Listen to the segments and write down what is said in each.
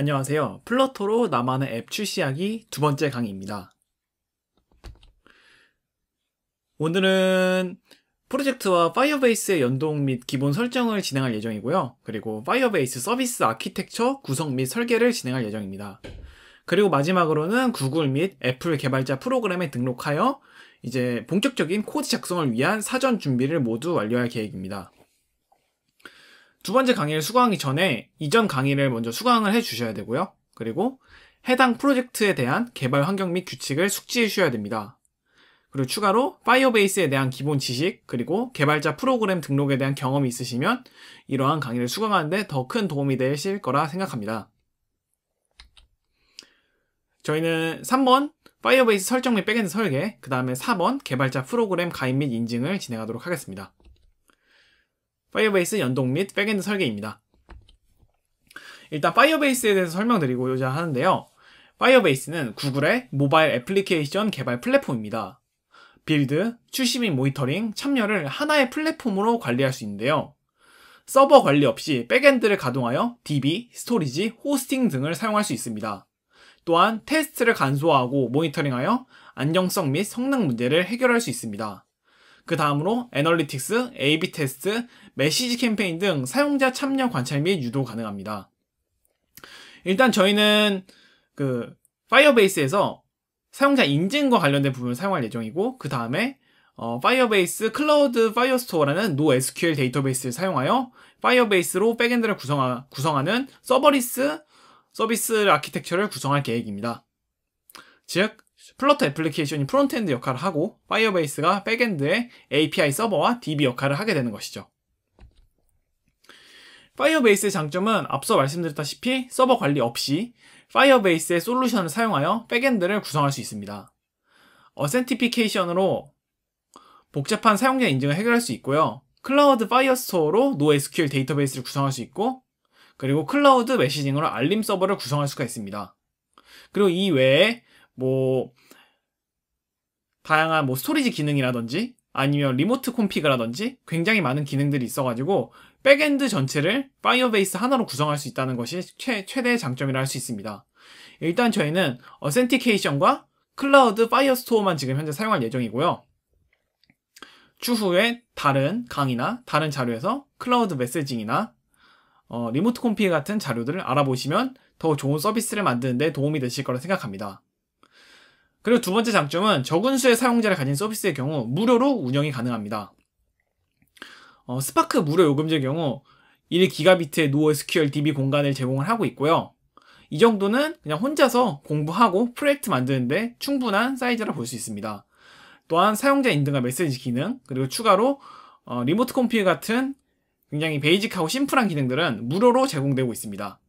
안녕하세요. 플러토로 나만의 앱 출시하기 두 번째 강의입니다. 오늘은 프로젝트와 파이어베이스의 연동 및 기본 설정을 진행할 예정이고요. 그리고 파이어베이스 서비스 아키텍처 구성 및 설계를 진행할 예정입니다. 그리고 마지막으로는 구글 및 애플 개발자 프로그램에 등록하여 이제 본격적인 코드 작성을 위한 사전 준비를 모두 완료할 계획입니다. 두 번째 강의를 수강하기 전에 이전 강의를 먼저 수강을 해 주셔야 되고요. 그리고 해당 프로젝트에 대한 개발 환경 및 규칙을 숙지해 주셔야 됩니다. 그리고 추가로 파이어베이스에 대한 기본 지식 그리고 개발자 프로그램 등록에 대한 경험이 있으시면 이러한 강의를 수강하는데 더 큰 도움이 되실 거라 생각합니다. 저희는 3번 파이어베이스 설정 및 백엔드 설계, 그 다음에 4번 개발자 프로그램 가입 및 인증을 진행하도록 하겠습니다. 파이어베이스 연동 및 백엔드 설계입니다. 일단 파이어베이스에 대해서 설명드리고자 하는데요. 파이어베이스는 구글의 모바일 애플리케이션 개발 플랫폼입니다. 빌드, 출시 및 모니터링, 참여를 하나의 플랫폼으로 관리할 수 있는데요. 서버 관리 없이 백엔드를 가동하여 DB, 스토리지, 호스팅 등을 사용할 수 있습니다. 또한 테스트를 간소화하고 모니터링하여 안정성 및 성능 문제를 해결할 수 있습니다. 그 다음으로 애널리틱스, AB 테스트, 메시지 캠페인 등 사용자 참여 관찰 및 유도 가능합니다. 일단 저희는 그 파이어베이스에서 사용자 인증과 관련된 부분을 사용할 예정이고 그 다음에 어, 파이어베이스 클라우드 파이어스토어라는 NoSQL 데이터베이스를 사용하여 파이어베이스로 백엔드를 구성하, 구성하는 서버리스 서비스 아키텍처를 구성할 계획입니다. 즉, 플러터 애플리케이션이 프론트엔드 역할을 하고 파이어베이스가 백엔드의 API 서버와 DB 역할을 하게 되는 것이죠. 파이어베이스의 장점은 앞서 말씀드렸다시피 서버 관리 없이 파이어베이스의 솔루션을 사용하여 백엔드를 구성할 수 있습니다. 어센티피케이션으로 복잡한 사용자 인증을 해결할 수 있고요. 클라우드 파이어스토어로 NoSQL 데이터베이스를 구성할 수 있고 그리고 클라우드 메시징으로 알림 서버를 구성할 수가 있습니다. 그리고 이 외에 뭐 다양한 뭐 스토리지 기능이라든지 아니면 리모트 콤피그라든지 굉장히 많은 기능들이 있어가지고 백엔드 전체를 파이어베이스 하나로 구성할 수 있다는 것이 최, 최대의 장점이라 할 수 있습니다. 일단 저희는 어센티케이션과 클라우드 파이어스토어만 지금 현재 사용할 예정이고요. 추후에 다른 강의나 다른 자료에서 클라우드 메시징이나 어, 리모트 콤피 같은 자료들을 알아보시면 더 좋은 서비스를 만드는데 도움이 되실 거라 생각합니다. 그리고 두 번째 장점은 적은 수의 사용자를 가진 서비스의 경우 무료로 운영이 가능합니다. 어, 스파크 무료 요금제 경우 1기가비트의 NoSQL DB 공간을 제공을 하고 있고요. 이 정도는 그냥 혼자서 공부하고 프로젝트 만드는데 충분한 사이즈라 볼수 있습니다. 또한 사용자 인증과 메시지 기능, 그리고 추가로 어, 리모트 컴퓨 같은 굉장히 베이직하고 심플한 기능들은 무료로 제공되고 있습니다.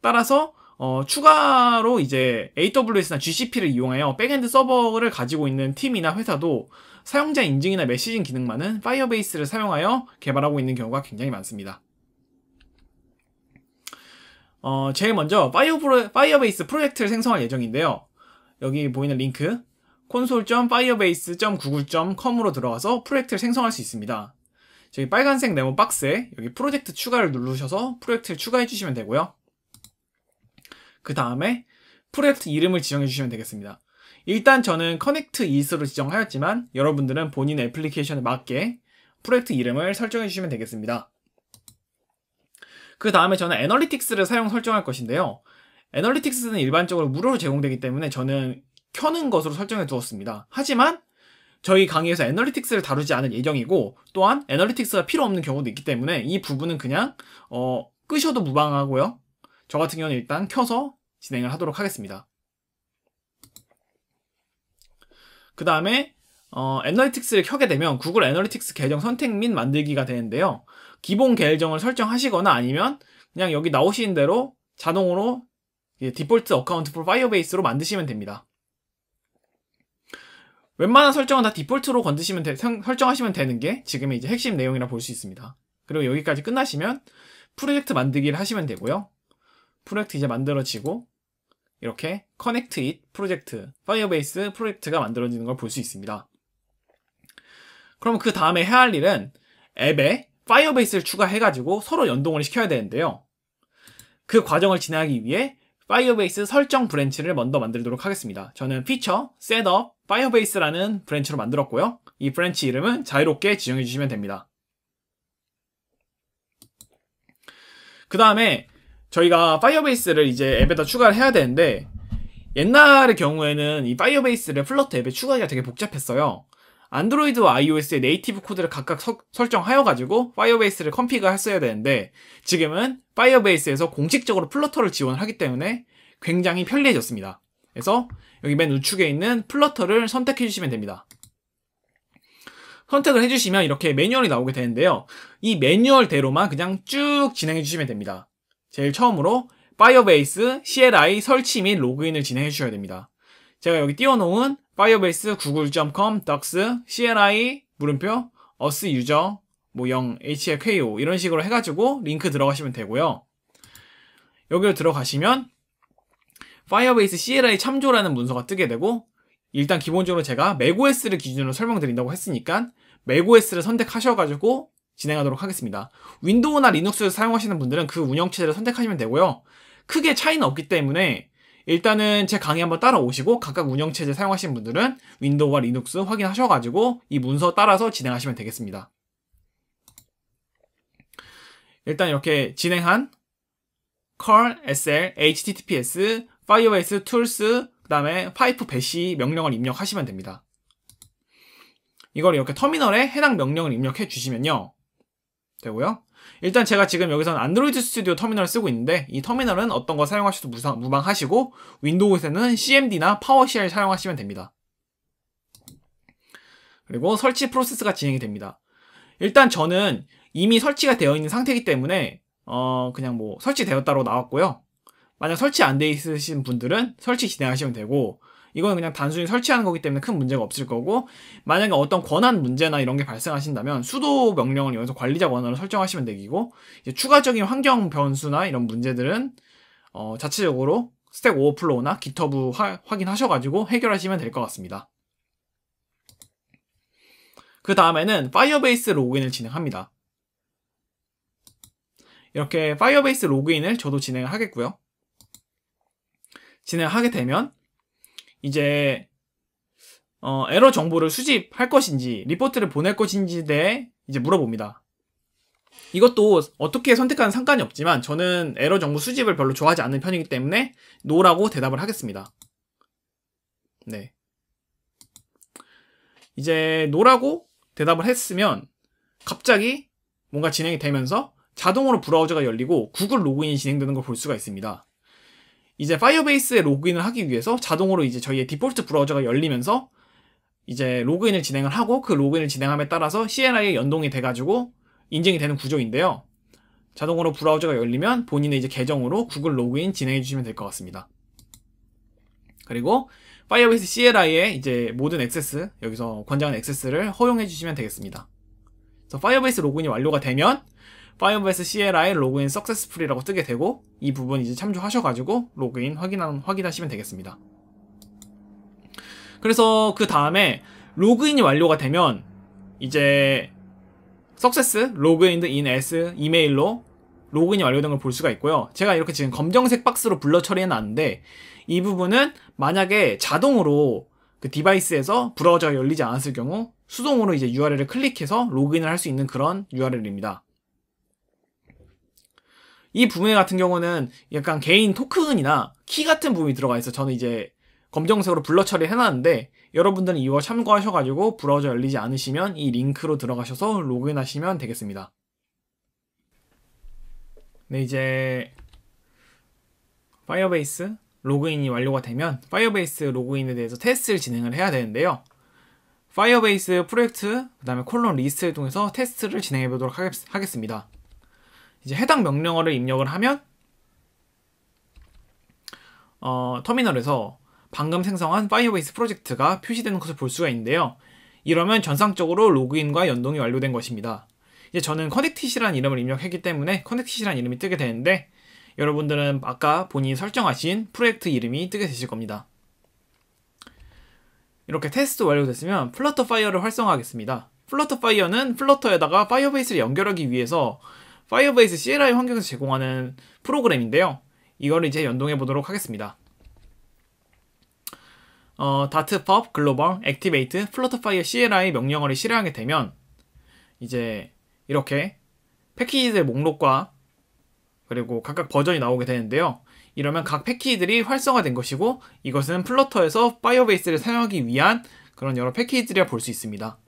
따라서 어, 추가로 이제 AWS나 GCP를 이용하여 백엔드 서버를 가지고 있는 팀이나 회사도 사용자 인증이나 메시징 기능만은 파이어베이스를 사용하여 개발하고 있는 경우가 굉장히 많습니다. 어, 제일 먼저 파이어 파이어베이스 프로젝트를 생성할 예정인데요. 여기 보이는 링크 console.firebase.google.com으로 들어가서 프로젝트를 생성할 수 있습니다. 저기 빨간색 네모 박스에 여기 프로젝트 추가를 누르셔서 프로젝트를 추가해 주시면 되고요. 그 다음에 프로젝트 이름을 지정해 주시면 되겠습니다. 일단 저는 커넥트 이스로 지정하였지만 여러분들은 본인 애플리케이션에 맞게 프로젝트 이름을 설정해 주시면 되겠습니다. 그 다음에 저는 애널리틱스를 사용 설정할 것인데요. 애널리틱스는 일반적으로 무료로 제공되기 때문에 저는 켜는 것으로 설정해 두었습니다. 하지만 저희 강의에서 애널리틱스를 다루지 않을 예정이고 또한 애널리틱스가 필요 없는 경우도 있기 때문에 이 부분은 그냥 어, 끄셔도 무방하고요. 저 같은 경우는 일단 켜서 진행을 하도록 하겠습니다. 그 다음에 어, 애널리틱스를 켜게 되면 구글 애널리틱스 계정 선택 및 만들기가 되는데요. 기본 계정을 설정하시거나 아니면 그냥 여기 나오시는 대로 자동으로 예, 디폴트 어카운트 프 파이어베이스로 만드시면 됩니다. 웬만한 설정은 다 디폴트로 건드시면 되, 설정하시면 되는 게 지금의 이제 핵심 내용이라 볼 수 있습니다. 그리고 여기까지 끝나시면 프로젝트 만들기를 하시면 되고요. 프로젝트 이제 만들어지고 이렇게 커넥트 잇 프로젝트, 파이어베이스 프로젝트가 만들어지는 걸 볼 수 있습니다. 그럼 그 다음에 해야 할 일은 앱에 파이어베이스를 추가해가지고 서로 연동을 시켜야 되는데요. 그 과정을 진행하기 위해 파이어베이스 설정 브랜치를 먼저 만들도록 하겠습니다. 저는 피처, 셋업, 파이어베이스라는 브랜치로 만들었고요. 이 브랜치 이름은 자유롭게 지정해 주시면 됩니다. 그 다음에 저희가 파이어베이스를 이제 앱에다 추가를 해야 되는데 옛날의 경우에는 이 파이어베이스를 플러트 앱에 추가하기가 되게 복잡했어요. 안드로이드와 iOS의 네이티브 코드를 각각 서, 설정하여가지고 파이어베이스를 컴피그 했어야 되는데 지금은 파이어베이스에서 공식적으로 플러터를 지원하기 때문에 굉장히 편리해졌습니다. 그래서 여기 맨 우측에 있는 플러터를 선택해 주시면 됩니다. 선택을 해주시면 이렇게 매뉴얼이 나오게 되는데요. 이 매뉴얼대로만 그냥 쭉 진행해 주시면 됩니다. 제일 처음으로 파이어베이스 CLI 설치 및 로그인을 진행해 주셔야 됩니다. 제가 여기 띄워놓은 파이어베이스 구글 o g l e c o m d o c l i 물음표, 어스 유저, 뭐 0, h k o 이런 식으로 해가지고 링크 들어가시면 되고요. 여기로 들어가시면 파이어베이스 CLI 참조라는 문서가 뜨게 되고 일단 기본적으로 제가 맥OS를 기준으로 설명드린다고 했으니까 맥OS를 선택하셔가지고 진행하도록 하겠습니다. 윈도우나 리눅스 사용하시는 분들은 그 운영체제를 선택하시면 되고요. 크게 차이는 없기 때문에 일단은 제 강의 한번 따라오시고 각각 운영체제 사용하시는 분들은 윈도우와 리눅스 확인하셔가지고 이 문서 따라서 진행하시면 되겠습니다. 일단 이렇게 진행한 curl, sl, https, firebase, tools, 그 다음에 파이프 배시 명령을 입력하시면 됩니다. 이걸 이렇게 터미널에 해당 명령을 입력해 주시면요. 되고요. 일단 제가 지금 여기서는 안드로이드 스튜디오 터미널을 쓰고 있는데 이 터미널은 어떤 거 사용하셔도 무상, 무방하시고 윈도우에서는 CMD나 PowerShell 사용하시면 됩니다. 그리고 설치 프로세스가 진행이 됩니다. 일단 저는 이미 설치가 되어 있는 상태이기 때문에 어 그냥 뭐 설치되었다로 나왔고요. 만약 설치 안돼 있으신 분들은 설치 진행하시면 되고 이건 그냥 단순히 설치하는 거기 때문에 큰 문제가 없을 거고 만약에 어떤 권한 문제나 이런 게 발생하신다면 수도 명령을 이용해서 관리자 권한을 설정하시면 되기고 추가적인 환경 변수나 이런 문제들은 어, 자체적으로 스택 오버플로우나 기터브 확인하셔가지고 해결하시면 될 것 같습니다. 그 다음에는 파이어베이스 로그인을 진행합니다. 이렇게 파이어베이스 로그인을 저도 진행을 하겠고요. 진행하게 되면 이제 어, 에러 정보를 수집할 것인지 리포트를 보낼 것인지에 대해 이제 물어봅니다. 이것도 어떻게 선택하는 상관이 없지만 저는 에러 정보 수집을 별로 좋아하지 않는 편이기 때문에 노라고 대답을 하겠습니다. 네. 이제 노라고 대답을 했으면 갑자기 뭔가 진행이 되면서 자동으로 브라우저가 열리고 구글 로그인이 진행되는 걸 볼 수가 있습니다. 이제 파이어베이스에 로그인을 하기 위해서 자동으로 이제 저희의 디폴트 브라우저가 열리면서 이제 로그인을 진행을 하고 그 로그인을 진행함에 따라서 CLI에 연동이 돼가지고 인증이 되는 구조인데요. 자동으로 브라우저가 열리면 본인의 이제 계정으로 구글 로그인 진행해 주시면 될 것 같습니다. 그리고 파이어베이스 c l i 에 이제 모든 액세스 여기서 권장한 액세스를 허용해 주시면 되겠습니다. 그래서 파이어베이스 로그인이 완료가 되면 파이어베 s 스 CLI 로그인 석세스풀이라고 뜨게 되고 이 부분 이제 참조하셔가지고 로그인 확인하, 확인하시면 되겠습니다. 그래서 그 다음에 로그인이 완료가 되면 이제 석세스 로그인드 인 S 이메일로 로그인이 완료된 걸 볼 수가 있고요. 제가 이렇게 지금 검정색 박스로 블러 처리해놨는데 이 부분은 만약에 자동으로 그 디바이스에서 브라우저가 열리지 않았을 경우 수동으로 이제 URL을 클릭해서 로그인을 할 수 있는 그런 URL입니다. 이 부메 같은 경우는 약간 개인 토큰이나 키 같은 부분이 들어가 있어. 저는 이제 검정색으로 블러 처리 해놨는데 여러분들은 이거 참고하셔가지고 브라우저 열리지 않으시면 이 링크로 들어가셔서 로그인하시면 되겠습니다. 네 이제 파이어베이스 로그인이 완료가 되면 파이어베이스 로그인에 대해서 테스트를 진행을 해야 되는데요. 파이어베이스 프로젝트 그 다음에 콜론 리스트를 통해서 테스트를 진행해 보도록 하겠, 하겠습니다. 이제 해당 명령어를 입력을 하면 어, 터미널에서 방금 생성한 파이어베이스 프로젝트가 표시되는 것을 볼 수가 있는데요. 이러면 전상적으로 로그인과 연동이 완료된 것입니다. 이제 저는 커넥티시라는 이름을 입력했기 때문에 커넥티시라는 이름이 뜨게 되는데 여러분들은 아까 본인이 설정하신 프로젝트 이름이 뜨게 되실 겁니다. 이렇게 테스트 완료됐으면 플러터파이어를 활성화하겠습니다. 플러터파이어는 플러터에다가 파이어베이스를 연결하기 위해서 파이어베이스 CLI 환경에서 제공하는 프로그램인데요. 이걸 이제 연동해 보도록 하겠습니다. 어, 다트 펍 글로벌 액티베이트 플러터파이어 CLI 명령어를 실행하게 되면 이제 이렇게 패키지의 목록과 그리고 각각 버전이 나오게 되는데요. 이러면 각 패키지들이 활성화된 것이고 이것은 플러터에서 파이어베이스를 사용하기 위한 그런 여러 패키지들이라 볼 수 있습니다.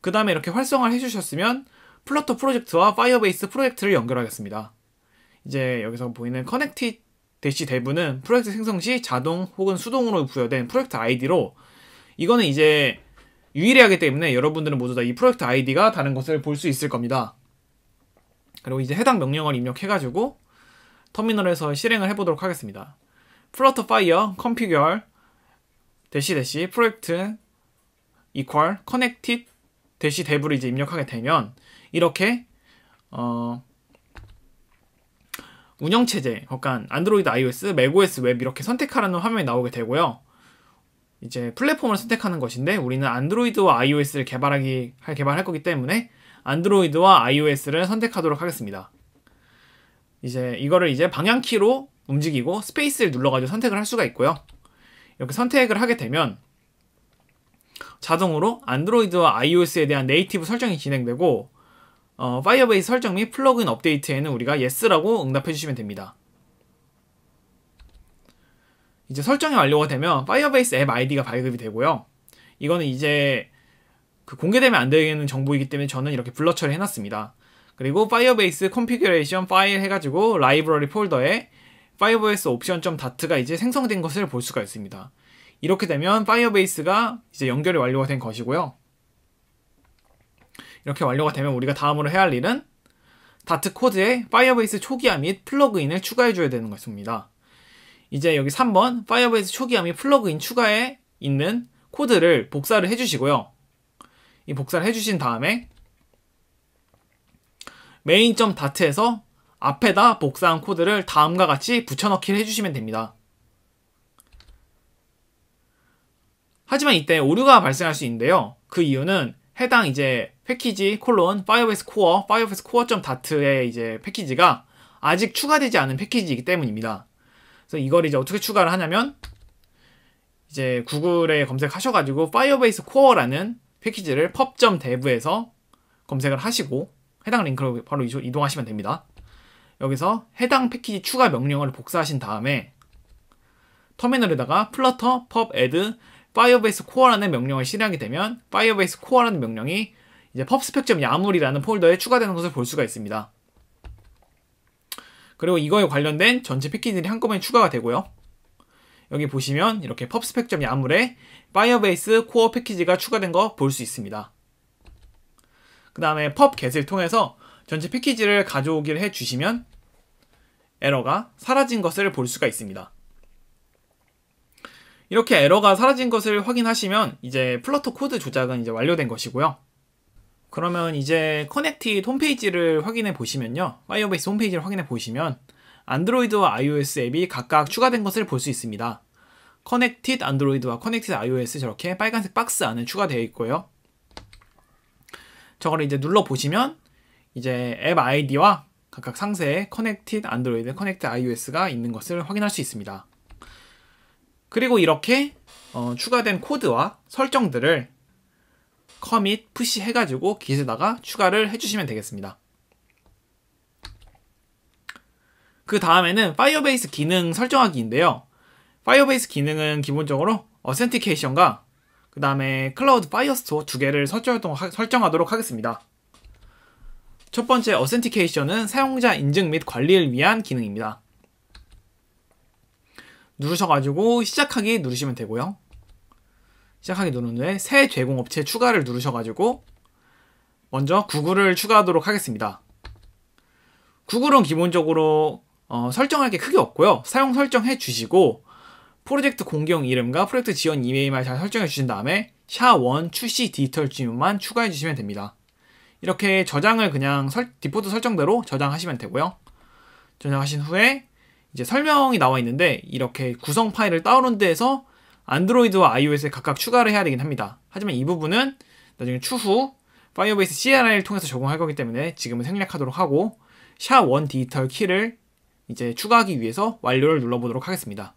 그 다음에 이렇게 활성화를 해주셨으면 플라토 프로젝트와 파이어베이스 프로젝트를 연결하겠습니다. 이제 여기서 보이는 커넥티 대시 대부는 프로젝트 생성 시 자동 혹은 수동으로 부여된 프로젝트 아이디로 이거는 이제 유일하기 때문에 여러분들은 모두 다 이 프로젝트 아이디가 다른 것을 볼 수 있을 겁니다. 그리고 이제 해당 명령을 입력해가지고 터미널에서 실행을 해보도록 하겠습니다. 플러터 파이어 컴피 n f 대시 대시 프로젝트 equal connected 대시 대부를 이제 입력하게 되면 이렇게 어 운영 체제, 그러니까 안드로이드, iOS, macOS 웹 이렇게 선택하라는 화면이 나오게 되고요. 이제 플랫폼을 선택하는 것인데 우리는 안드로이드와 iOS를 개발하기 개발할 거기 때문에 안드로이드와 iOS를 선택하도록 하겠습니다. 이제 이거를 이제 방향키로 움직이고 스페이스를 눌러가지고 선택을 할 수가 있고요. 이렇게 선택을 하게 되면 자동으로 안드로이드와 iOS에 대한 네이티브 설정이 진행되고 어, 파이어베이스 설정 및 플러그인 업데이트에는 우리가 yes라고 응답해 주시면 됩니다. 이제 설정이 완료가 되면 파이어베이스 앱 아이디가 발급이 되고요. 이거는 이제 그 공개되면 안 되는 정보이기 때문에 저는 이렇게 블러 처리 해놨습니다. 그리고 파이어베이스 컨피규레이션 파일 해가지고 라이브러리 폴더에 파이어베이스 옵션.dat가 이제 생성된 것을 볼 수가 있습니다. 이렇게 되면 파이어베이스가 이제 연결이 완료가 된 것이고요. 이렇게 완료가 되면 우리가 다음으로 해야 할 일은 다트 코드에 파이어베이스 초기화 및 플러그인을 추가해줘야 되는 것입니다. 이제 여기 3번 파이어베이스 초기화 및 플러그인 추가에 있는 코드를 복사를 해주시고요. 이 복사를 해주신 다음에 메인.점 다트에서 앞에다 복사한 코드를 다음과 같이 붙여넣기를 해주시면 됩니다. 하지만 이때 오류가 발생할 수 있는데요. 그 이유는 해당 이제 패키지 콜론 파이어베이스 코어 파이어베이스 코어점 다 t 의 이제 패키지가 아직 추가되지 않은 패키지이기 때문입니다. 그래서 이걸 이제 어떻게 추가를 하냐면 이제 구글에 검색하셔가지고 파이어베이스 코어라는 패키지를 pub.dev에서 검색을 하시고 해당 링크로 바로 이동하시면 됩니다. 여기서 해당 패키지 추가 명령어를 복사하신 다음에 터미널에다가 플러터 pub add 파이어베이스 코어라는 명령을 실행하게 되면 파이어베이스 코어라는 명령이 이제 펍스펙점 야물이라는 폴더에 추가되는 것을 볼 수가 있습니다. 그리고 이거에 관련된 전체 패키지들이 한꺼번에 추가가 되고요. 여기 보시면 이렇게 펍스펙점 야물에 파이어베이스 코어 패키지가 추가된 거 볼 수 있습니다. 그 다음에 펍 u 을 통해서 전체 패키지를 가져오기를 해주시면 에러가 사라진 것을 볼 수가 있습니다. 이렇게 에러가 사라진 것을 확인하시면 이제 플러터 코드 조작은 이제 완료된 것이고요. 그러면 이제 커넥티 홈페이지를 확인해 보시면요. 파이어베이스 홈페이지를 확인해 보시면 안드로이드와 iOS 앱이 각각 추가된 것을 볼 수 있습니다. 커넥티드 안드로이드와 커넥티드 iOS 저렇게 빨간색 박스 안에 추가되어 있고요. 저걸 이제 눌러 보시면 이제 앱 아이디와 각각 상세에 커넥티드 안드로이드, 커넥티드 iOS가 있는 것을 확인할 수 있습니다. 그리고 이렇게 어, 추가된 코드와 설정들을 커밋, 푸시 해가지고 기에다가 추가를 해주시면 되겠습니다. 그 다음에는 파이어베이스 기능 설정하기인데요. 파이어베이스 기능은 기본적으로 어센티케이션과 그 다음에 클라우드 파이어스토어 두 개를 설정하도록 하겠습니다. 첫 번째 어센티케이션은 사용자 인증 및 관리를 위한 기능입니다. 누르셔가지고 시작하기 누르시면 되고요. 시작하기 누른 후에 새 제공업체 추가를 누르셔가지고 먼저 구글을 추가하도록 하겠습니다. 구글은 기본적으로 어, 설정할 게 크게 없고요. 사용 설정해 주시고 프로젝트 공경 이름과 프로젝트 지원 이메일만 잘 설정해 주신 다음에 샤원 출시 디지털 지문만 추가해 주시면 됩니다. 이렇게 저장을 그냥 설, 디포트 설정대로 저장하시면 되고요. 저장하신 후에 이제 설명이 나와 있는데 이렇게 구성 파일을 다운로드해서 안드로이드와 iOS에 각각 추가를 해야 되긴 합니다. 하지만 이 부분은 나중에 추후 파이어베이스 CLI를 통해서 적용할 거기 때문에 지금은 생략하도록 하고 샤1 디지털 키를 이제 추가하기 위해서 완료를 눌러보도록 하겠습니다.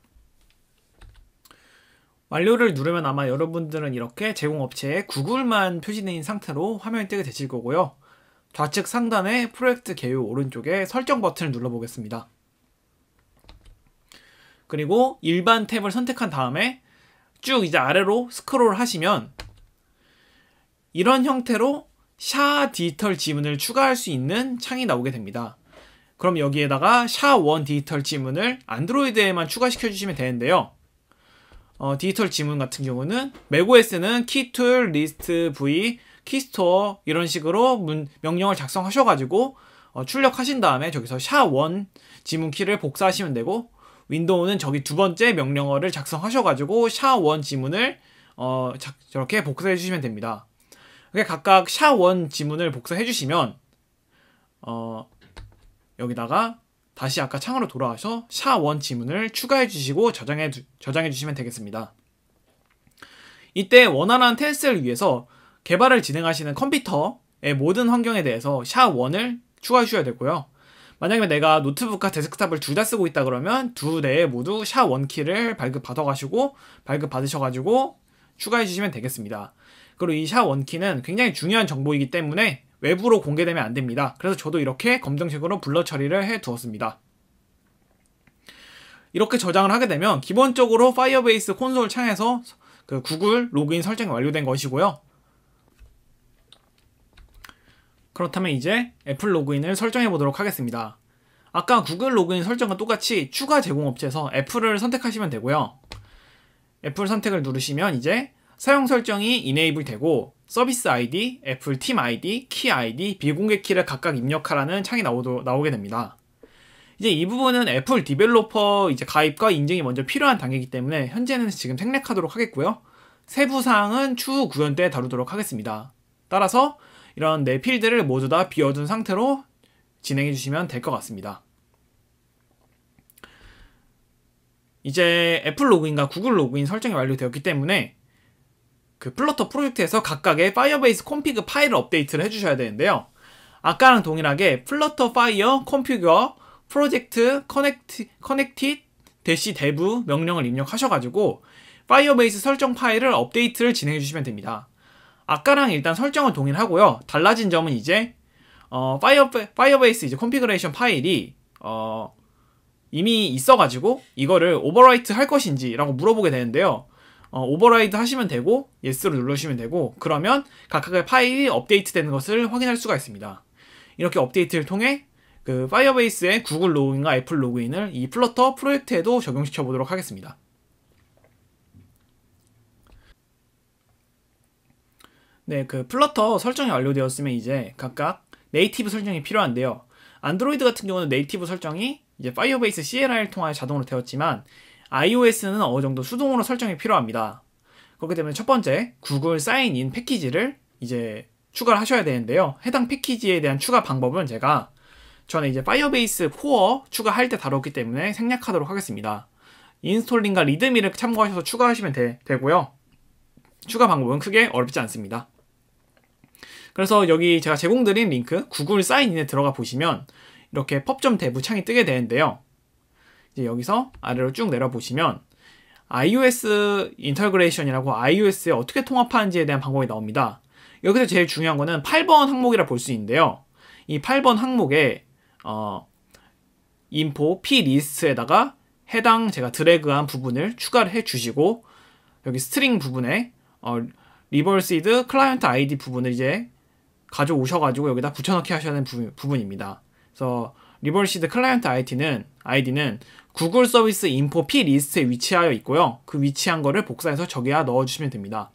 완료를 누르면 아마 여러분들은 이렇게 제공업체의 구글만 표시된 상태로 화면이 뜨게 되실 거고요. 좌측 상단에 프로젝트 개요 오른쪽에 설정 버튼을 눌러보겠습니다. 그리고 일반 탭을 선택한 다음에 쭉 이제 아래로 스크롤 하시면 이런 형태로 샤 디지털 지문을 추가할 수 있는 창이 나오게 됩니다. 그럼 여기에다가 샤1 디지털 지문을 안드로이드에만 추가시켜 주시면 되는데요. 어, 디지털 지문 같은 경우는 맥OS는 키툴, 리스트, v, 키스토어 이런 식으로 문, 명령을 작성하셔가지고 어, 출력하신 다음에 저기서 샤1 지문 키를 복사하시면 되고 윈도우는 저기 두 번째 명령어를 작성하셔가지고 샤원 지문을 어, 자, 저렇게 복사해 주시면 됩니다. 그게 각각 샤원 지문을 복사해 주시면 어, 여기다가 다시 아까 창으로 돌아와서 샤원 지문을 추가해 주시고 저장해, 저장해 주시면 되겠습니다. 이때 원활한 테스트를 위해서 개발을 진행하시는 컴퓨터의 모든 환경에 대해서 샤원을 추가해 주셔야 되고요. 만약에 내가 노트북과 데스크탑을 둘 다 쓰고 있다 그러면 두 대 모두 샤 원키를 발급 받아가시고 발급 받으셔가지고 추가해 주시면 되겠습니다. 그리고 이 샤 원키는 굉장히 중요한 정보이기 때문에 외부로 공개되면 안 됩니다. 그래서 저도 이렇게 검정색으로 블러 처리를 해 두었습니다. 이렇게 저장을 하게 되면 기본적으로 파이어베이스 콘솔 창에서 그 구글 로그인 설정이 완료된 것이고요. 그렇다면 이제 애플 로그인을 설정해 보도록 하겠습니다. 아까 구글 로그인 설정과 똑같이 추가 제공업체에서 애플을 선택하시면 되고요. 애플 선택을 누르시면 이제 사용 설정이 이네이블 되고 서비스 아이디, 애플 팀 아이디, 키 아이디, 비공개 키를 각각 입력하라는 창이 나오도, 나오게 됩니다. 이제 이 부분은 애플 디벨로퍼 이제 가입과 인증이 먼저 필요한 단계이기 때문에 현재는 지금 생략하도록 하겠고요. 세부 사항은 추후 구현 때 다루도록 하겠습니다. 따라서 이런 네 필드를 모두 다 비워둔 상태로 진행해 주시면 될 것 같습니다. 이제 애플 로그인과 구글 로그인 설정이 완료되었기 때문에 그 플러터 프로젝트에서 각각의 파이어베이스 콤피그 파일을 업데이트를 해주셔야 되는데요. 아까랑 동일하게 플러터 파이어 컴퓨터 프로젝트 커넥티, 커넥티드 대시 대부 명령을 입력하셔가지고 파이어베이스 설정 파일을 업데이트를 진행해 주시면 됩니다. 아까랑 일단 설정은 동일하고요. 달라진 점은 이제 어, 파이어, 파이어베이스 이제 컨피그레이션 파일이 어, 이미 있어가지고 이거를 오버라이트 할 것인지라고 물어보게 되는데요. 어, 오버라이드 하시면 되고 예스를 눌러주시면 되고 그러면 각각의 파일이 업데이트되는 것을 확인할 수가 있습니다. 이렇게 업데이트를 통해 그 파이어베이스의 구글 로그인과 애플 로그인을 이 플러터 프로젝트에도 적용시켜 보도록 하겠습니다. 네, 그 플러터 설정이 완료되었으면 이제 각각 네이티브 설정이 필요한데요. 안드로이드 같은 경우는 네이티브 설정이 이제 파이어베이스 CLI를 통하여 자동으로 되었지만 iOS는 어느 정도 수동으로 설정이 필요합니다. 그렇기 때문에 첫 번째 구글 사인인 패키지를 이제 추가를 하셔야 되는데요. 해당 패키지에 대한 추가 방법은 제가 전에 이제 파이어베이스 코어 추가할 때 다뤘기 때문에 생략하도록 하겠습니다. 인스톨링과 리드미를 참고하셔서 추가하시면 되, 되고요. 추가 방법은 크게 어렵지 않습니다. 그래서 여기 제가 제공드린 링크 구글 사인인에 들어가 보시면 이렇게 펍점 대부 창이 뜨게 되는데요. 이제 여기서 아래로 쭉 내려 보시면 iOS 인터그레이션이라고 iOS에 어떻게 통합하는지에 대한 방법이 나옵니다. 여기서 제일 중요한 거는 8번 항목이라 볼 수 있는데요. 이 8번 항목에 어 인포 p 리스트에다가 해당 제가 드래그한 부분을 추가를 해 주시고 여기 스트링 부분에 어, 리버시드 클라이언트 아이디 부분을 이제 가져오셔가지고 여기다 붙여넣기 하셔야 되는 부, 분입니다 그래서 리버시드 클라이언트 ID는, ID는 구글 서비스 인포 P 리스트에 위치하여 있고요. 그 위치한 거를 복사해서 저기다 넣어주시면 됩니다.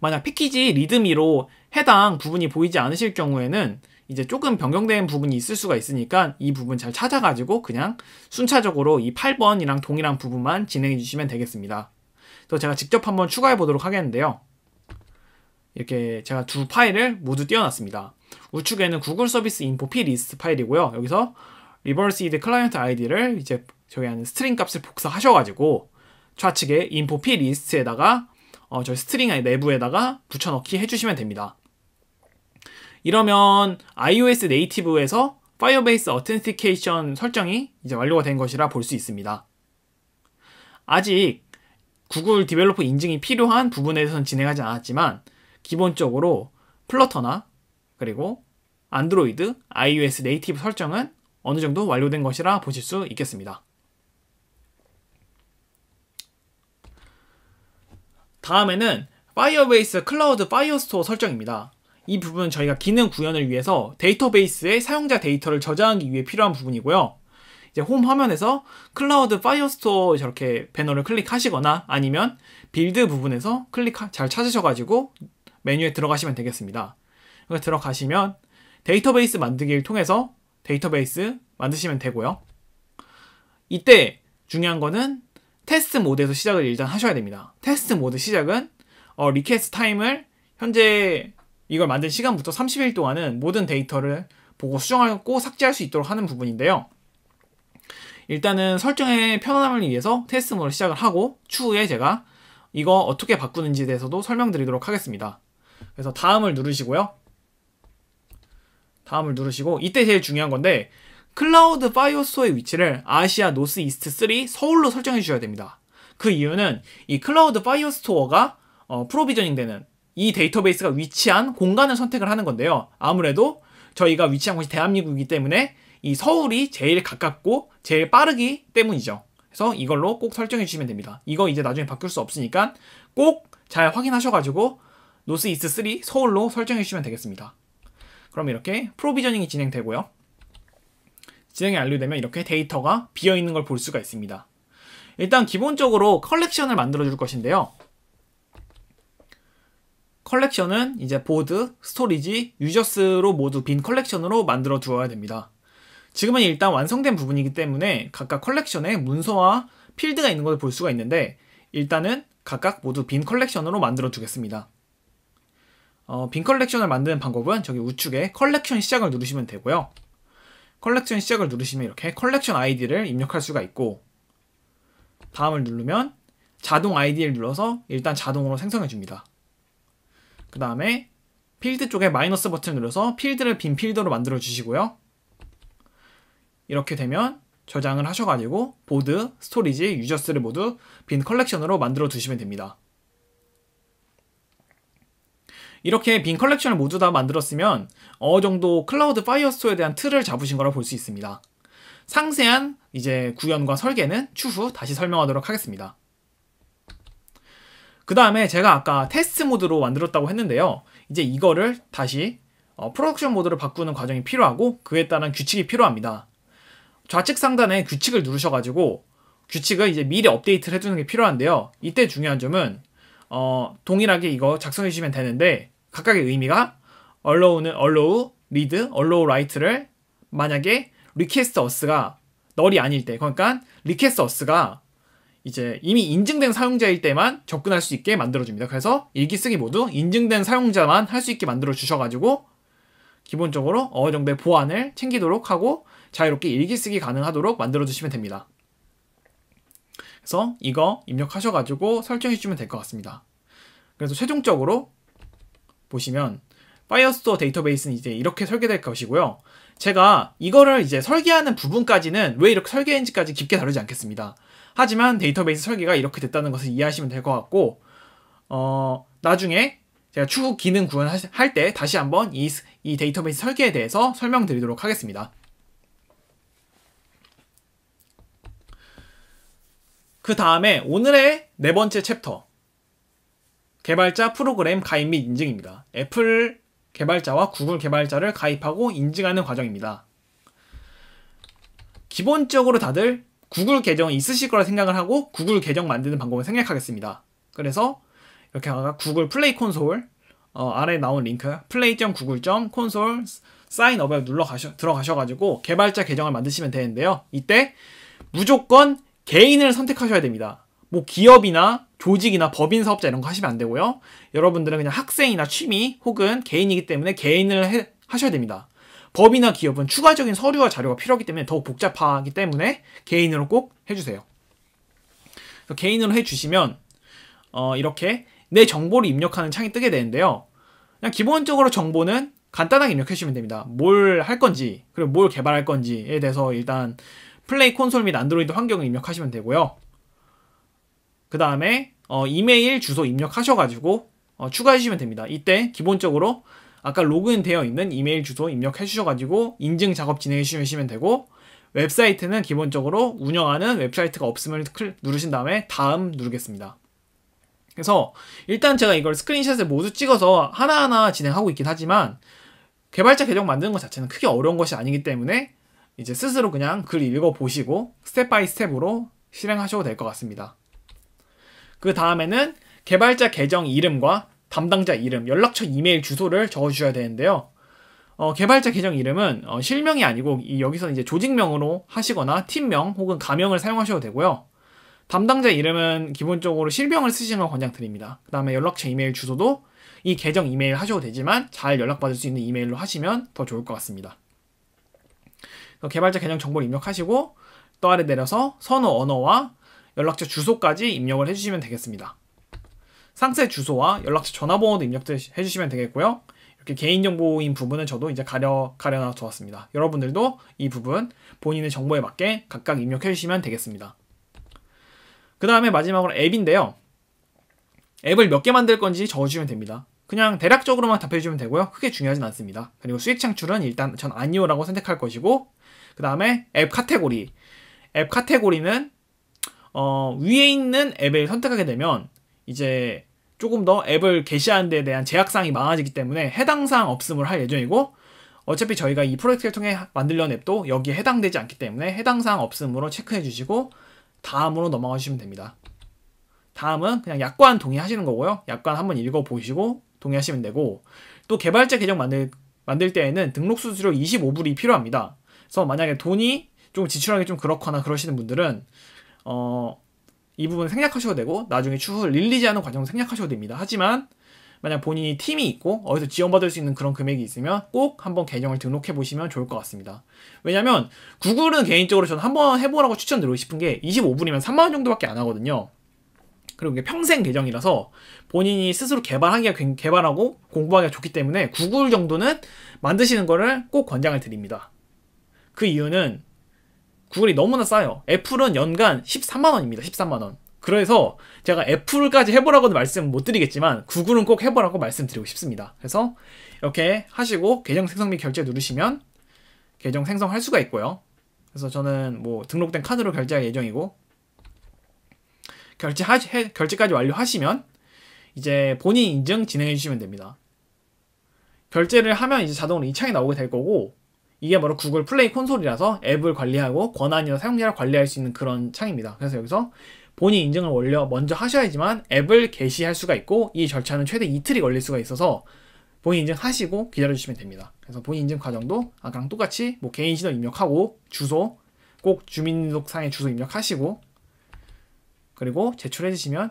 만약 패키지 리드미로 해당 부분이 보이지 않으실 경우에는 이제 조금 변경된 부분이 있을 수가 있으니까 이 부분 잘 찾아가지고 그냥 순차적으로 이 8번이랑 동일한 부분만 진행해 주시면 되겠습니다. 또 제가 직접 한번 추가해 보도록 하겠는데요. 이렇게 제가 두 파일을 모두 띄워놨습니다. 우측에는 구글 서비스 인포 피 리스트 파일이고요. 여기서 리버시드 클라이언트 아이디를 이제 저희 하는 스트링 값을 복사하셔가지고 좌측에 인포 피 리스트에다가 어, 저희 스트링 내부에다가 붙여넣기 해주시면 됩니다. 이러면 iOS 네이티브에서 Firebase Authentication 설정이 이제 완료가 된 것이라 볼 수 있습니다. 아직 구글 디벨로퍼 인증이 필요한 부분에 대서는 진행하지 않았지만 기본적으로 플러터나 그리고 안드로이드, iOS 네이티브 설정은 어느 정도 완료된 것이라 보실 수 있겠습니다. 다음에는 파이어베이스 클라우드 파이어스토어 설정입니다. 이 부분은 저희가 기능 구현을 위해서 데이터베이스에 사용자 데이터를 저장하기 위해 필요한 부분이고요. 이제 홈 화면에서 클라우드 파이어스토어 저렇게 배너를 클릭하시거나 아니면 빌드 부분에서 클릭 잘 찾으셔가지고 메뉴에 들어가시면 되겠습니다. 들어가시면 데이터베이스 만들기를 통해서 데이터베이스 만드시면 되고요. 이때 중요한 거는 테스트 모드에서 시작을 일단 하셔야 됩니다. 테스트 모드 시작은 어, 리퀘스트 타임을 현재 이걸 만든 시간부터 30일 동안은 모든 데이터를 보고 수정하고 삭제할 수 있도록 하는 부분인데요. 일단은 설정의 편안함을 위해서 테스트 모드를 시작을 하고 추후에 제가 이거 어떻게 바꾸는지에 대해서도 설명드리도록 하겠습니다. 그래서 다음을 누르시고요. 다음을 누르시고 이때 제일 중요한 건데 클라우드 파이어스토어의 위치를 아시아 노스 이스트 3 서울로 설정해 주셔야 됩니다. 그 이유는 이 클라우드 파이어스토어가 어, 프로비저닝 되는 이 데이터베이스가 위치한 공간을 선택을 하는 건데요. 아무래도 저희가 위치한 곳이 대한민국이기 때문에 이 서울이 제일 가깝고 제일 빠르기 때문이죠. 그래서 이걸로 꼭 설정해 주시면 됩니다. 이거 이제 나중에 바뀔수 없으니까 꼭 잘 확인하셔가지고 노스 이스3 서울로 설정해 주시면 되겠습니다. 그럼 이렇게 프로비저닝이 진행되고요. 진행이 완료되면 이렇게 데이터가 비어있는 걸 볼 수가 있습니다. 일단 기본적으로 컬렉션을 만들어 줄 것인데요. 컬렉션은 이제 보드, 스토리지, 유저스로 모두 빈 컬렉션으로 만들어 두어야 됩니다. 지금은 일단 완성된 부분이기 때문에 각각 컬렉션에 문서와 필드가 있는 것을 볼 수가 있는데 일단은 각각 모두 빈 컬렉션으로 만들어 두겠습니다. 어, 빈 컬렉션을 만드는 방법은 저기 우측에 컬렉션 시작을 누르시면 되고요. 컬렉션 시작을 누르시면 이렇게 컬렉션 아이디를 입력할 수가 있고 다음을 누르면 자동 아이디를 눌러서 일단 자동으로 생성해 줍니다. 그 다음에 필드 쪽에 마이너스 버튼을 눌러서 필드를 빈 필드로 만들어 주시고요. 이렇게 되면 저장을 하셔가지고 보드, 스토리지, 유저스를 모두 빈 컬렉션으로 만들어 두시면 됩니다. 이렇게 빈 컬렉션을 모두 다 만들었으면 어느 정도 클라우드 파이어스토어에 대한 틀을 잡으신 거라 볼 수 있습니다. 상세한 이제 구현과 설계는 추후 다시 설명하도록 하겠습니다. 그 다음에 제가 아까 테스트 모드로 만들었다고 했는데요. 이제 이거를 다시 어, 프로덕션 모드로 바꾸는 과정이 필요하고 그에 따른 규칙이 필요합니다. 좌측 상단에 규칙을 누르셔가지고 규칙을 이제 미리 업데이트를 해주는 게 필요한데요. 이때 중요한 점은 어, 동일하게 이거 작성해 주시면 되는데 각각의 의미가 a l l o n 는 allow, read, allow write를 만약에 request us가 널이 아닐 때 그러니까 request us가 이제 이미 인증된 사용자일 때만 접근할 수 있게 만들어줍니다. 그래서 일기 쓰기 모두 인증된 사용자만 할 수 있게 만들어 주셔가지고 기본적으로 어느 정도의 보안을 챙기도록 하고 자유롭게 일기 쓰기 가능하도록 만들어 주시면 됩니다. 그래서 이거 입력하셔가지고 설정해 주면될 것 같습니다. 그래서 최종적으로 보시면 파이어스토어 데이터베이스는 이제 이렇게 설계될 것이고요. 제가 이거를 이제 설계하는 부분까지는 왜 이렇게 설계했는지까지 깊게 다루지 않겠습니다. 하지만 데이터베이스 설계가 이렇게 됐다는 것을 이해하시면 될 것 같고 어, 나중에 제가 추후 기능 구현할 때 다시 한번 이, 이 데이터베이스 설계에 대해서 설명드리도록 하겠습니다. 그 다음에 오늘의 네 번째 챕터 개발자 프로그램 가입 및 인증입니다. 애플 개발자와 구글 개발자를 가입하고 인증하는 과정입니다. 기본적으로 다들 구글 계정이 있으실 거라 생각을 하고 구글 계정 만드는 방법을 생각하겠습니다 그래서 이렇게 아까 구글 플레이 콘솔 어, 아래에 나온 링크 play.google.console 사인업에 눌러 가셔, 들어가셔가지고 개발자 계정을 만드시면 되는데요. 이때 무조건 개인을 선택하셔야 됩니다. 뭐 기업이나 조직이나 법인 사업자 이런 거 하시면 안 되고요. 여러분들은 그냥 학생이나 취미 혹은 개인이기 때문에 개인을 해, 하셔야 됩니다. 법이나 기업은 추가적인 서류와 자료가 필요하기 때문에 더욱 복잡하기 때문에 개인으로 꼭 해주세요. 개인으로 해주시면 어, 이렇게 내 정보를 입력하는 창이 뜨게 되는데요. 그냥 기본적으로 정보는 간단하게 입력해주시면 됩니다. 뭘 할 건지 그리고 뭘 개발할 건지에 대해서 일단 플레이 콘솔 및 안드로이드 환경을 입력하시면 되고요. 그 다음에 어, 이메일 주소 입력하셔가지고 어, 추가해주시면 됩니다. 이때 기본적으로 아까 로그인 되어 있는 이메일 주소 입력해 주셔가지고 인증 작업 진행해 주시면 되고 웹사이트는 기본적으로 운영하는 웹사이트가 없음을 누르신 다음에 다음 누르겠습니다. 그래서 일단 제가 이걸 스크린샷을 모두 찍어서 하나하나 진행하고 있긴 하지만 개발자 계정 만드는 것 자체는 크게 어려운 것이 아니기 때문에 이제 스스로 그냥 글 읽어보시고 스텝 바이 스텝으로 실행하셔도 될 것 같습니다. 그 다음에는 개발자 계정 이름과 담당자 이름, 연락처 이메일 주소를 적어주셔야 되는데요. 어, 개발자 계정 이름은 어, 실명이 아니고 이, 여기서 는 이제 조직명으로 하시거나 팀명 혹은 가명을 사용하셔도 되고요. 담당자 이름은 기본적으로 실명을 쓰시는 걸 권장드립니다. 그 다음에 연락처 이메일 주소도 이 계정 이메일 하셔도 되지만 잘 연락받을 수 있는 이메일로 하시면 더 좋을 것 같습니다. 개발자 계정 정보를 입력하시고 또 아래 내려서 선호 언어와 연락처 주소까지 입력을 해주시면 되겠습니다. 상세 주소와 연락처 전화번호도 입력해주시면 되겠고요. 이렇게 개인정보인 부분은 저도 이제 가려, 가려놔 두었습니다. 여러분들도 이 부분 본인의 정보에 맞게 각각 입력해주시면 되겠습니다. 그 다음에 마지막으로 앱인데요. 앱을 몇 개 만들 건지 적어주시면 됩니다. 그냥 대략적으로만 답해주면 되고요. 크게 중요하진 않습니다. 그리고 수익 창출은 일단 전 아니오라고 선택할 것이고, 그 다음에 앱 카테고리. 앱 카테고리는 어, 위에 있는 앱을 선택하게 되면 이제 조금 더 앱을 게시하는 데 대한 제약사항이 많아지기 때문에 해당 사항 없음을 할 예정이고 어차피 저희가 이 프로젝트를 통해 만들려는 앱도 여기에 해당되지 않기 때문에 해당 사항 없음으로 체크해 주시고 다음으로 넘어가 주시면 됩니다. 다음은 그냥 약관 동의하시는 거고요. 약관 한번 읽어보시고 동의하시면 되고 또 개발자 계정 만들, 만들 때에는 등록 수수료 25불이 필요합니다. 그래서 만약에 돈이 좀 지출하기 좀 그렇거나 그러시는 분들은 어, 이 부분 생략하셔도 되고 나중에 추후 릴리지하는 과정을 생략하셔도 됩니다. 하지만 만약 본인이 팀이 있고 어디서 지원받을 수 있는 그런 금액이 있으면 꼭 한번 계정을 등록해 보시면 좋을 것 같습니다. 왜냐면 하 구글은 개인적으로 저는 한번 해보라고 추천드리고 싶은 게 25분이면 3만원 정도밖에 안 하거든요. 그리고 이게 평생 계정이라서 본인이 스스로 개발하기가 개발하고 공부하기가 좋기 때문에 구글 정도는 만드시는 거를 꼭 권장을 드립니다. 그 이유는 구글이 너무나 싸요. 애플은 연간 13만원입니다. 13만원. 그래서 제가 애플까지 해보라고는 말씀 못 드리겠지만 구글은 꼭 해보라고 말씀드리고 싶습니다. 그래서 이렇게 하시고 계정 생성 및 결제 누르시면 계정 생성할 수가 있고요. 그래서 저는 뭐 등록된 카드로 결제할 예정이고 결제 하, 해, 결제까지 완료하시면 이제 본인 인증 진행해 주시면 됩니다. 결제를 하면 이제 자동으로 2창이 나오게 될 거고 이게 바로 구글 플레이 콘솔이라서 앱을 관리하고 권한이나 사용자를 관리할 수 있는 그런 창입니다. 그래서 여기서 본인 인증을 원려 먼저 하셔야지만 앱을 게시할 수가 있고 이 절차는 최대 이틀이 걸릴 수가 있어서 본인 인증 하시고 기다려주시면 됩니다. 그래서 본인 인증 과정도 아까랑 똑같이 뭐 개인 신호 입력하고 주소 꼭 주민등록상의 주소 입력하시고 그리고 제출해 주시면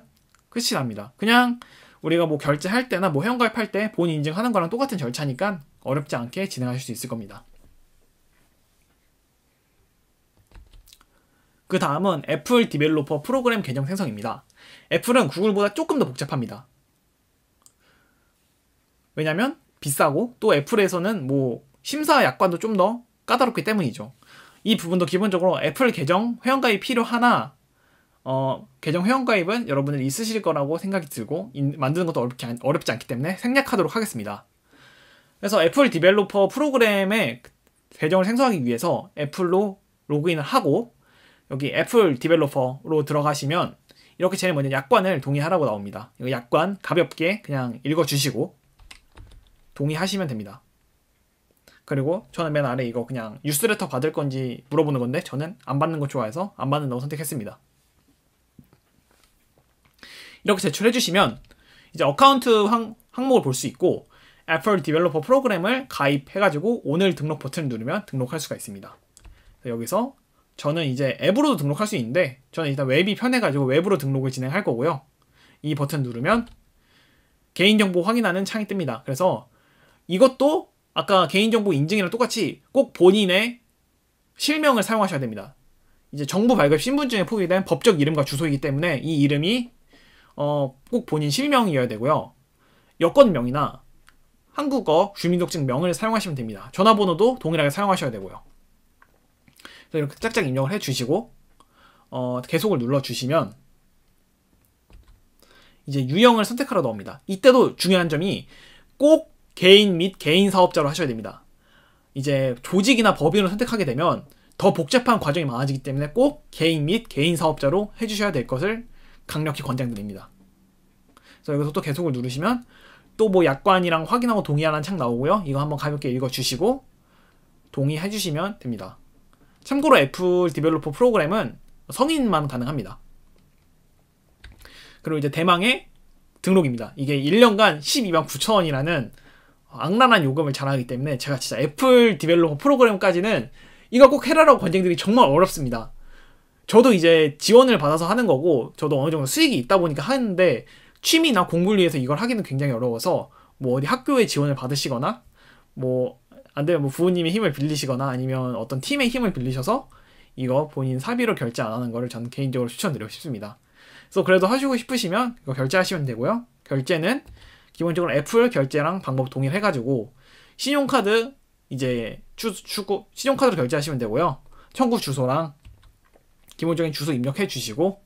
끝이 납니다. 그냥 우리가 뭐 결제할 때나 뭐 회원가입할 때본인 인증하는 거랑 똑같은 절차니까 어렵지 않게 진행하실 수 있을 겁니다. 그 다음은 애플 디벨로퍼 프로그램 계정 생성입니다. 애플은 구글보다 조금 더 복잡합니다. 왜냐면 비싸고 또 애플에서는 뭐 심사 약관도 좀 더 까다롭기 때문이죠. 이 부분도 기본적으로 애플 계정 회원가입 필요하나 어, 계정 회원가입은 여러분들 있으실 거라고 생각이 들고 인, 만드는 것도 어렵지, 않, 어렵지 않기 때문에 생략하도록 하겠습니다. 그래서 애플 디벨로퍼 프로그램에 계정을 생성하기 위해서 애플로 로그인을 하고 여기 애플 디벨로퍼로 들어가시면 이렇게 제일 먼저 약관을 동의하라고 나옵니다. 이거 약관 가볍게 그냥 읽어주시고 동의하시면 됩니다. 그리고 저는 맨 아래 이거 그냥 뉴스레터 받을 건지 물어보는 건데 저는 안 받는 거 좋아해서 안 받는다고 선택했습니다. 이렇게 제출해 주시면 이제 어카운트 항, 목을 볼 수 있고 애플 디벨로퍼 프로그램을 가입해 가지고 오늘 등록 버튼을 누르면 등록할 수가 있습니다. 여기서 저는 이제 앱으로도 등록할 수 있는데 저는 일단 웹이 편해가지고 웹으로 등록을 진행할 거고요. 이 버튼 누르면 개인정보 확인하는 창이 뜹니다. 그래서 이것도 아까 개인정보 인증이랑 똑같이 꼭 본인의 실명을 사용하셔야 됩니다. 이제 정부 발급 신분증에 포기된 법적 이름과 주소이기 때문에 이 이름이 어, 꼭 본인 실명이어야 되고요. 여권명이나 한국어 주민등록증명을 사용하시면 됩니다. 전화번호도 동일하게 사용하셔야 되고요. 이렇게 짝짝 입력을 해주시고 어, 계속을 눌러주시면 이제 유형을 선택하러 나옵니다. 이때도 중요한 점이 꼭 개인 및 개인 사업자로 하셔야 됩니다. 이제 조직이나 법인을 선택하게 되면 더 복잡한 과정이 많아지기 때문에 꼭 개인 및 개인 사업자로 해주셔야 될 것을 강력히 권장드립니다. 그래서 여기서 또 계속을 누르시면 또 뭐 약관이랑 확인하고 동의하라는 창 나오고요. 이거 한번 가볍게 읽어주시고 동의해주시면 됩니다. 참고로 애플 디벨로퍼 프로그램은 성인만 가능합니다. 그리고 이제 대망의 등록입니다. 이게 1년간 12만 9천 원이라는 악랄한 요금을 잘하기 때문에 제가 진짜 애플 디벨로퍼 프로그램까지는 이거 꼭 해라라고 권장들이 정말 어렵습니다. 저도 이제 지원을 받아서 하는 거고 저도 어느 정도 수익이 있다 보니까 하는데 취미나 공부를 위해서 이걸 하기는 굉장히 어려워서 뭐 어디 학교에 지원을 받으시거나 뭐안 되면 뭐 부모님의 힘을 빌리시거나 아니면 어떤 팀의 힘을 빌리셔서 이거 본인 사비로 결제 안 하는 거를 저는 개인적으로 추천드리고 싶습니다. 그래서 그래도 하시고 싶으시면 이거 결제하시면 되고요. 결제는 기본적으로 애플 결제랑 방법 동일해가지고 신용카드 이제 추, 추 신용카드로 결제하시면 되고요. 청구 주소랑 기본적인 주소 입력해 주시고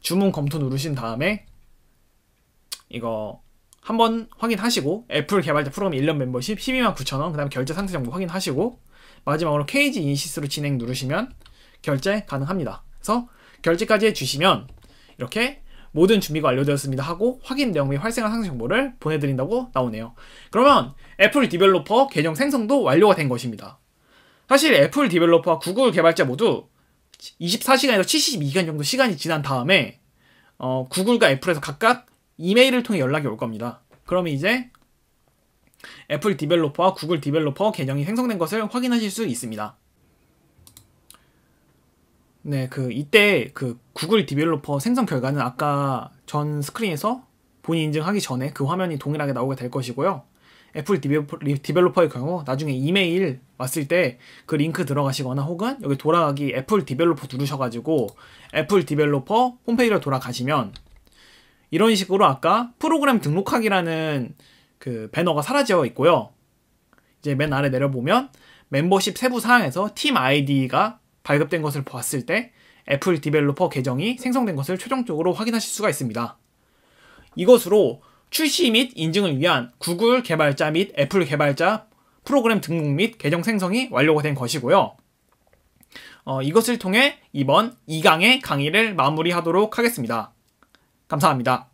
주문 검토 누르신 다음에 이거 한번 확인하시고 애플 개발자 프로그램 1년 멤버십 12만 9천 원, 그다음 에 결제 상태 정보 확인하시고 마지막으로 KG 인니시스로 진행 누르시면 결제 가능합니다. 그래서 결제까지 해주시면 이렇게 모든 준비가 완료되었습니다 하고 확인 내용 및활성화 상세 정보를 보내드린다고 나오네요. 그러면 애플 디벨로퍼 계정 생성도 완료가 된 것입니다. 사실 애플 디벨로퍼와 구글 개발자 모두 24시간에서 72시간 정도 시간이 지난 다음에 어, 구글과 애플에서 각각 이메일을 통해 연락이 올 겁니다. 그러면 이제 애플 디벨로퍼와 구글 디벨로퍼 계정이 생성된 것을 확인하실 수 있습니다. 네, 그 이때 그 구글 디벨로퍼 생성 결과는 아까 전 스크린에서 본인 인증하기 전에 그 화면이 동일하게 나오게 될 것이고요. 애플 디벨로퍼의 경우 나중에 이메일 왔을 때 그 링크 들어가시거나 혹은 여기 돌아가기 애플 디벨로퍼 누르셔가지고 애플 디벨로퍼 홈페이지로 돌아가시면 이런 식으로 아까 프로그램 등록하기라는 그 배너가 사라져 있고요. 이제 맨 아래 내려보면 멤버십 세부 사항에서 팀 아이디가 발급된 것을 보았을때 애플 디벨로퍼 계정이 생성된 것을 최종적으로 확인하실 수가 있습니다. 이것으로 출시 및 인증을 위한 구글 개발자 및 애플 개발자 프로그램 등록 및 계정 생성이 완료가 된 것이고요. 어, 이것을 통해 이번 2강의 강의를 마무리하도록 하겠습니다. 감사합니다.